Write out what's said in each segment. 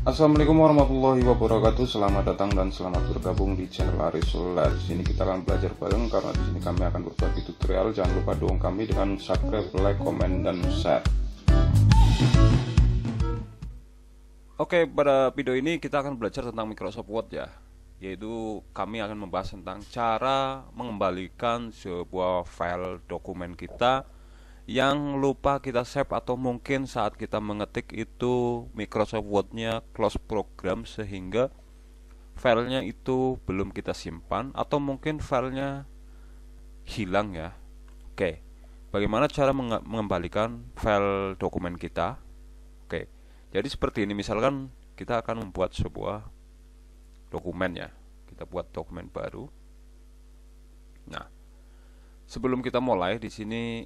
Assalamualaikum warahmatullahi wabarakatuh. Selamat datang dan selamat bergabung di channel Solar. Di sini kita akan belajar bareng karena di sini kami akan berbagi tutorial. Jangan lupa dukung kami dengan subscribe, like, komen, dan share. Oke, pada video ini kita akan belajar tentang Microsoft Word ya. Yaitu kami akan membahas tentang cara mengembalikan sebuah file dokumen kita yang lupa kita save atau mungkin saat kita mengetik itu Microsoft Word-nya close program sehingga filenya itu belum kita simpan atau mungkin filenya hilang ya oke bagaimana cara mengembalikan file dokumen kita oke jadi seperti ini misalkan kita akan membuat sebuah dokumen ya kita buat dokumen baru nah sebelum kita mulai di sini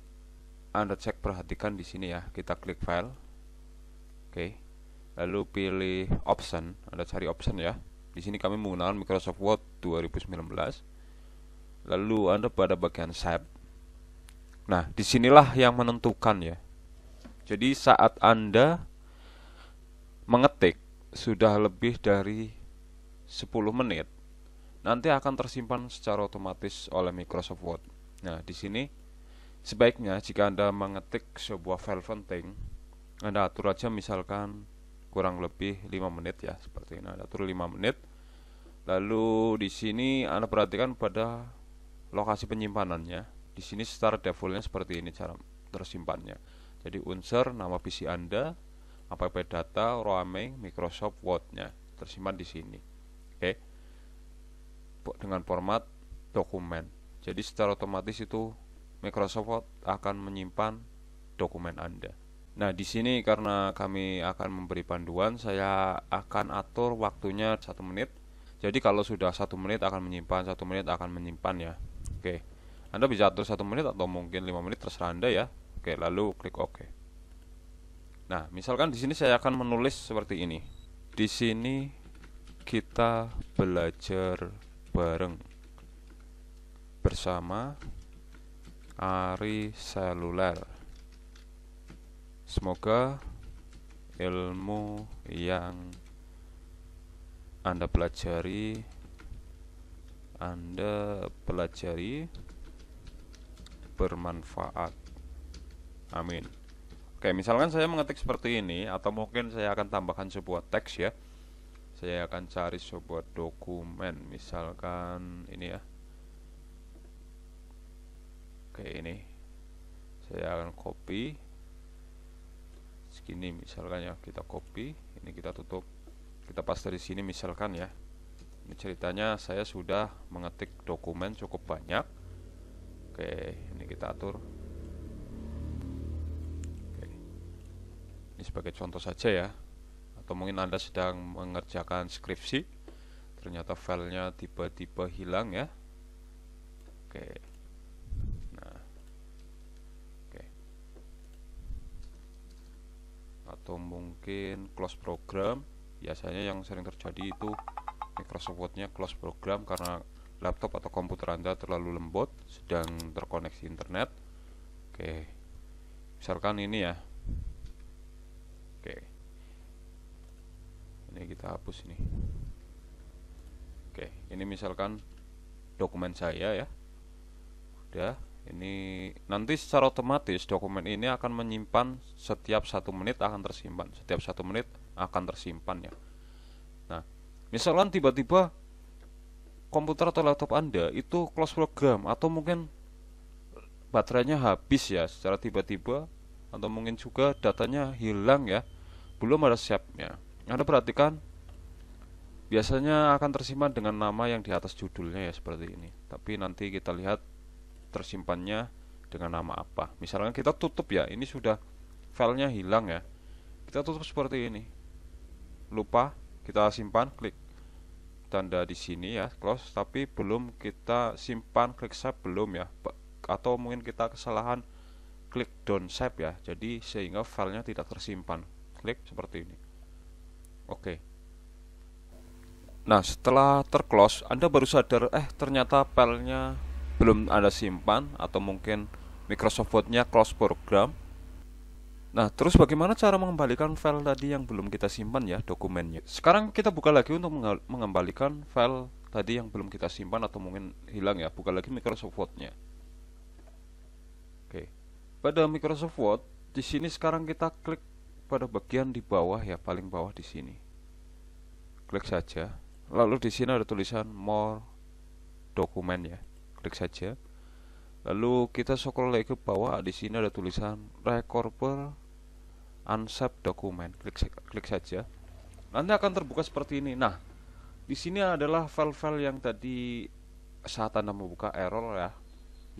anda cek perhatikan di sini ya. Kita klik file. Oke. Lalu pilih option, Anda cari option ya. Di sini kami menggunakan Microsoft Word 2019. Lalu Anda pada bagian save. Nah, disinilah yang menentukan ya. Jadi saat Anda mengetik sudah lebih dari 10 menit, nanti akan tersimpan secara otomatis oleh Microsoft Word. Nah, di sini Sebaiknya jika Anda mengetik sebuah file penting, Anda atur aja misalkan kurang lebih 5 menit ya, seperti ini Anda atur 5 menit. Lalu di sini Anda perhatikan pada lokasi penyimpanannya. Di sini secara defaultnya seperti ini cara tersimpannya. Jadi unsur nama PC Anda, apa app data, roaming, e, Microsoft Word-nya tersimpan di sini. Oke. Dengan format dokumen. Jadi secara otomatis itu Microsoft akan menyimpan dokumen Anda. Nah, di sini karena kami akan memberi panduan, saya akan atur waktunya satu menit. Jadi kalau sudah satu menit akan menyimpan, satu menit akan menyimpan ya. Oke, Anda bisa atur satu menit atau mungkin lima menit terserah Anda ya. Oke, lalu klik OK. Nah, misalkan di sini saya akan menulis seperti ini. Di sini kita belajar bareng bersama Ari Seluler. Semoga ilmu yang Anda pelajari Anda pelajari bermanfaat. Amin. Oke, misalkan saya mengetik seperti ini atau mungkin saya akan tambahkan sebuah teks ya. Saya akan cari sebuah dokumen misalkan ini ya. Oke ini saya akan copy segini misalkan ya kita copy ini kita tutup kita pas dari sini misalkan ya ini ceritanya saya sudah mengetik dokumen cukup banyak oke ini kita atur oke. ini sebagai contoh saja ya atau mungkin anda sedang mengerjakan skripsi ternyata filenya tiba-tiba hilang ya oke atau mungkin close program biasanya yang sering terjadi itu Microsoft Word-nya close program karena laptop atau komputer Anda terlalu lembut sedang terkoneksi internet oke misalkan ini ya oke ini kita hapus ini oke ini misalkan dokumen saya ya udah ini nanti secara otomatis dokumen ini akan menyimpan setiap satu menit akan tersimpan, setiap satu menit akan tersimpan ya. Nah, misalkan tiba-tiba komputer atau laptop Anda itu close program atau mungkin baterainya habis ya secara tiba-tiba atau mungkin juga datanya hilang ya, belum ada siapnya. Anda perhatikan biasanya akan tersimpan dengan nama yang di atas judulnya ya seperti ini. Tapi nanti kita lihat tersimpannya dengan nama apa misalnya kita tutup ya ini sudah filenya hilang ya kita tutup seperti ini lupa kita simpan klik tanda di sini ya close tapi belum kita simpan klik save belum ya atau mungkin kita kesalahan klik don't save ya jadi sehingga filenya tidak tersimpan klik seperti ini oke okay. Nah, setelah terclose, Anda baru sadar, eh ternyata filenya belum Anda simpan atau mungkin Microsoft Word-nya close program. Nah, terus bagaimana cara mengembalikan file tadi yang belum kita simpan ya dokumennya? Sekarang kita buka lagi untuk mengembalikan file tadi yang belum kita simpan atau mungkin hilang ya. Buka lagi Microsoft Word-nya. Oke. Pada Microsoft Word, di sini sekarang kita klik pada bagian di bawah ya, paling bawah di sini. Klik saja. Lalu di sini ada tulisan more dokumen ya klik saja lalu kita scroll lagi ke bawah di sini ada tulisan record per unsaved dokumen klik klik saja nanti akan terbuka seperti ini nah di sini adalah file-file yang tadi saat anda membuka error ya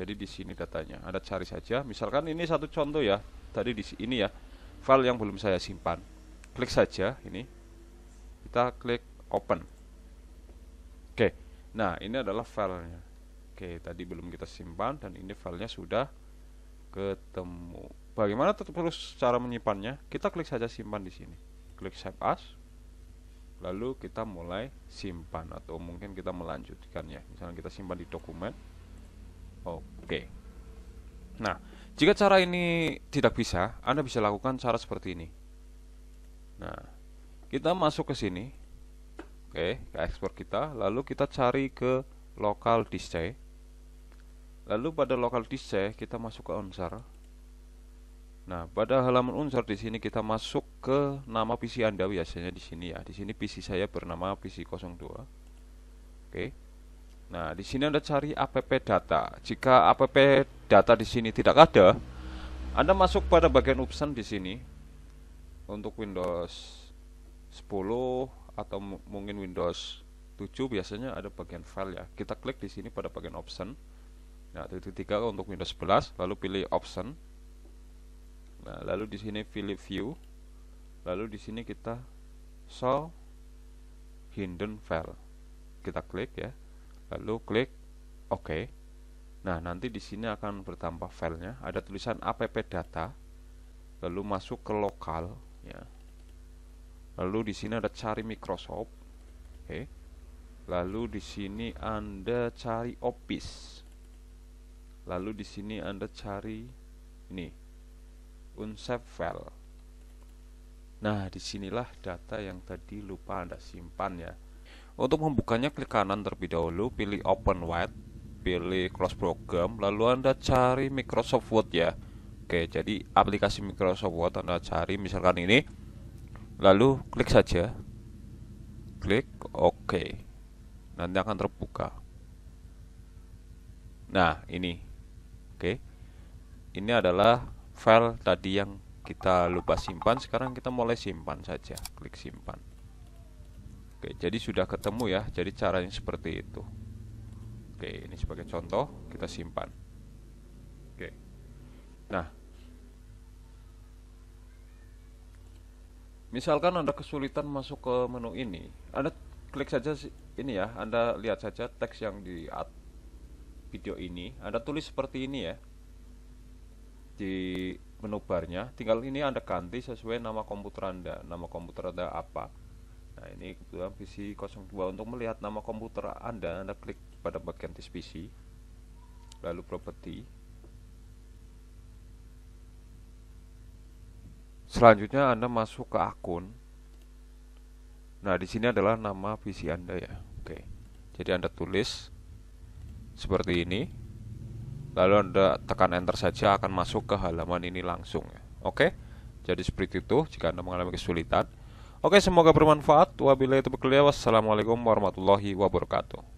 jadi di sini datanya anda cari saja misalkan ini satu contoh ya tadi di sini ya file yang belum saya simpan klik saja ini kita klik open oke nah ini adalah filenya Oke, tadi belum kita simpan dan ini filenya sudah ketemu. Bagaimana terus cara menyimpannya? Kita klik saja simpan di sini. Klik save as. Lalu kita mulai simpan atau mungkin kita melanjutkannya. Misalnya kita simpan di dokumen. Oke. Nah, jika cara ini tidak bisa, Anda bisa lakukan cara seperti ini. Nah, kita masuk ke sini. Oke, ke ekspor kita, lalu kita cari ke local disk lalu pada lokal local C kita masuk ke unsur nah pada halaman unsur di sini kita masuk ke nama PC anda biasanya di sini ya di sini PC saya bernama PC 02 oke nah di sini anda cari app data jika app data di sini tidak ada anda masuk pada bagian option di sini untuk Windows 10 atau mungkin Windows 7 biasanya ada bagian file ya kita klik di sini pada bagian option Nah, titik tiga untuk Windows 11, lalu pilih option. Nah, lalu di sini pilih view. Lalu di sini kita show hidden file. Kita klik ya. Lalu klik OK. Nah, nanti di sini akan bertambah filenya. Ada tulisan app data. Lalu masuk ke lokal ya. Lalu di sini ada cari Microsoft. Oke. Okay. Lalu di sini Anda cari Office lalu di sini Anda cari ini unsafe file nah disinilah data yang tadi lupa Anda simpan ya untuk membukanya klik kanan terlebih dahulu pilih open wide pilih Close program lalu Anda cari Microsoft Word ya Oke jadi aplikasi Microsoft Word Anda cari misalkan ini lalu klik saja klik OK nanti akan terbuka nah ini Oke. Ini adalah file tadi yang kita lupa simpan. Sekarang kita mulai simpan saja. Klik simpan. Oke, jadi sudah ketemu ya. Jadi caranya seperti itu. Oke, ini sebagai contoh kita simpan. Oke. Nah, misalkan Anda kesulitan masuk ke menu ini, Anda klik saja ini ya, Anda lihat saja teks yang di video ini Anda tulis seperti ini ya di menu barnya tinggal ini Anda ganti sesuai nama komputer Anda nama komputer Anda apa nah ini kebetulan PC 02 untuk melihat nama komputer Anda Anda klik pada bagian this PC lalu property selanjutnya Anda masuk ke akun nah di sini adalah nama PC Anda ya oke jadi Anda tulis seperti ini lalu Anda tekan enter saja akan masuk ke halaman ini langsung ya. Oke. Jadi seperti itu jika Anda mengalami kesulitan. Oke, semoga bermanfaat. Wabillahi taufiq Wassalamualaikum warahmatullahi wabarakatuh.